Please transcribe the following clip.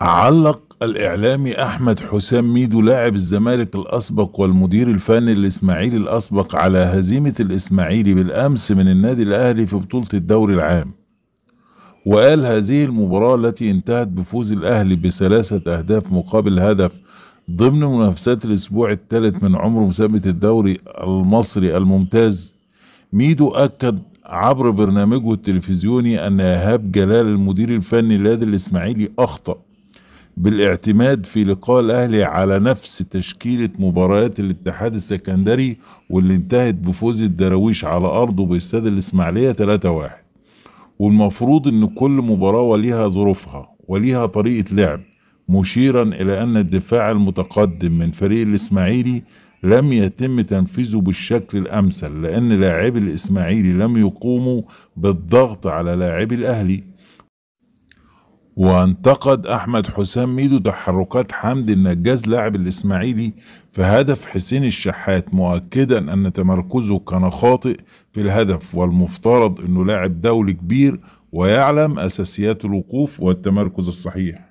علق الإعلامي أحمد حسام ميدو لاعب الزمالك الأسبق والمدير الفني الإسماعيلي الأسبق على هزيمة الإسماعيلي بالأمس من النادي الأهلي في بطولة الدوري العام وقال هذه المباراة التي انتهت بفوز الأهلي بثلاثة أهداف مقابل هدف ضمن منافسات الأسبوع الثالث من عمر مسابقة الدوري المصري الممتاز ميدو أكد عبر برنامجه التلفزيوني أن إيهاب جلال المدير الفني لنادي الإسماعيلي أخطأ بالاعتماد في لقاء الاهلي على نفس تشكيله مباريات الاتحاد السكندري واللي انتهت بفوز الدراويش على ارضه باستاد الاسماعيليه 3-1 والمفروض ان كل مباراه وليها ظروفها وليها طريقه لعب مشيرا الى ان الدفاع المتقدم من فريق الاسماعيلي لم يتم تنفيذه بالشكل الامثل لان لاعبي الاسماعيلي لم يقوموا بالضغط على لاعبي الاهلي وانتقد أحمد حسام ميدو تحركات حمدي النجاز لاعب الإسماعيلي في هدف حسين الشحات مؤكدا أن تمركزه كان خاطئ في الهدف والمفترض أنه لاعب دولي كبير ويعلم أساسيات الوقوف والتمركز الصحيح